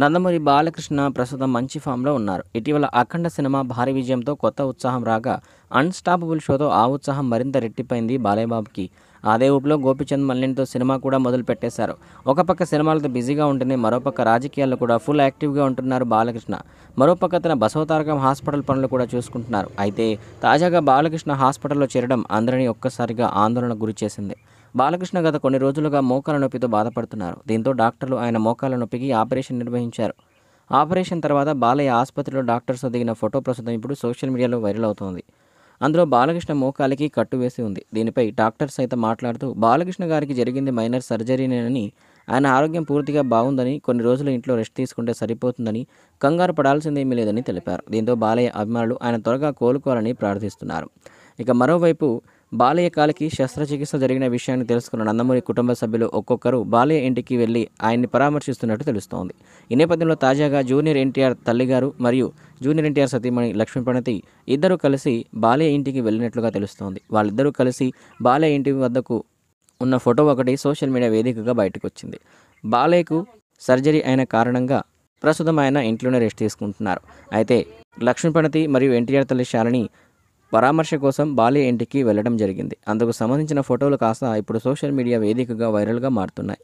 నందమూరి బాలకృష్ణ ప్రస్తుతం మంచి ఫామ్లో ఉన్నారు ఇటీవల అఖండ సినిమా భారీ విజయంతో కొత్త ఉత్సాహం రాగా అన్స్టాపబుల్ షోతో ఆ ఉత్సాహం మరింత రెట్టిపోయింది బాలయ్యబాబుకి అదే ఊపులో గోపిచంద్ మల్లినితో సినిమా కూడా మొదలు పెట్టేశారు ఒక పక్క సినిమాలతో బిజీగా ఉంటుంది మరోపక్క రాజకీయాల్లో కూడా ఫుల్ యాక్టివ్గా ఉంటున్నారు బాలకృష్ణ మరోపక్క తన బసవతారకం హాస్పిటల్ పనులు కూడా చూసుకుంటున్నారు అయితే తాజాగా బాలకృష్ణ హాస్పిటల్లో చేరడం అందరినీ ఒక్కసారిగా ఆందోళన గురి చేసింది బాలకృష్ణ గత కొన్ని రోజులుగా మోకాల నొప్పితో బాధపడుతున్నారు దీంతో డాక్టర్లు ఆయన మోకాల నొప్పికి ఆపరేషన్ నిర్వహించారు ఆపరేషన్ తర్వాత బాలయ్య ఆసుపత్రిలో డాక్టర్స్తో దిగిన ఫోటో ప్రస్తుతం ఇప్పుడు సోషల్ మీడియాలో వైరల్ అవుతోంది అందులో బాలకృష్ణ మోకాలికి కట్టు వేసి ఉంది దీనిపై డాక్టర్ సైతం మాట్లాడుతూ బాలకృష్ణ గారికి జరిగింది మైనర్ సర్జరీనేనని ఆయన ఆరోగ్యం పూర్తిగా బాగుందని కొన్ని రోజులు ఇంట్లో రెస్ట్ తీసుకుంటే సరిపోతుందని కంగారు పడాల్సిందేమీ లేదని తెలిపారు దీంతో బాలయ్య అభిమానులు ఆయన త్వరగా కోలుకోవాలని ప్రార్థిస్తున్నారు ఇక మరోవైపు బాలయ్య కాలికి శస్త్రచికిత్స జరిగిన విషయాన్ని తెలుసుకున్న నందమూరి కుటుంబ సభ్యులు ఒక్కొక్కరు బాలయ్య ఇంటికి వెళ్లి ఆయన్ని పరామర్శిస్తున్నట్టు తెలుస్తోంది ఈ నేపథ్యంలో తాజాగా జూనియర్ ఎన్టీఆర్ తల్లిగారు మరియు జూనియర్ ఎన్టీఆర్ సతీమణి లక్ష్మీపణతి ఇద్దరూ కలిసి బాలయ్య ఇంటికి వెళ్ళినట్లుగా తెలుస్తోంది వాళ్ళిద్దరూ కలిసి బాలయ్య ఇంటి వద్దకు ఉన్న ఫోటో ఒకటి సోషల్ మీడియా వేదికగా బయటకు వచ్చింది బాలయ్యకు సర్జరీ అయిన కారణంగా ప్రస్తుతం ఆయన ఇంట్లోనే రెస్ట్ తీసుకుంటున్నారు అయితే లక్ష్మీపణతి మరియు ఎన్టీఆర్ తల్లి శాలిని పరామర్శ కోసం బాలి ఇంటికి వెళ్లడం జరిగింది అందుకు సంబంధించిన ఫోటోలు కాస్త ఇప్పుడు సోషల్ మీడియా వేదికగా వైరల్గా మారుతున్నాయి